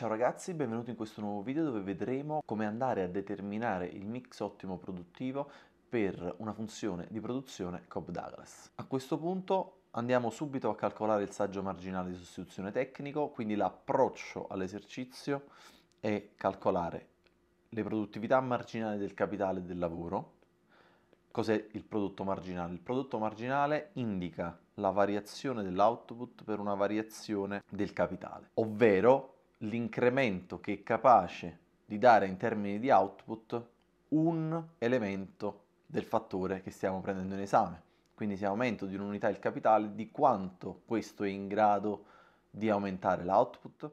Ciao ragazzi, benvenuti in questo nuovo video dove vedremo come andare a determinare il mix ottimo produttivo per una funzione di produzione Cobb Douglas. A questo punto andiamo subito a calcolare il saggio marginale di sostituzione tecnico, quindi l'approccio all'esercizio è calcolare le produttività marginali del capitale del lavoro. Cos'è il prodotto marginale? Il prodotto marginale indica la variazione dell'output per una variazione del capitale, ovvero l'incremento che è capace di dare in termini di output un elemento del fattore che stiamo prendendo in esame. Quindi se aumento di un'unità il capitale, di quanto questo è in grado di aumentare l'output?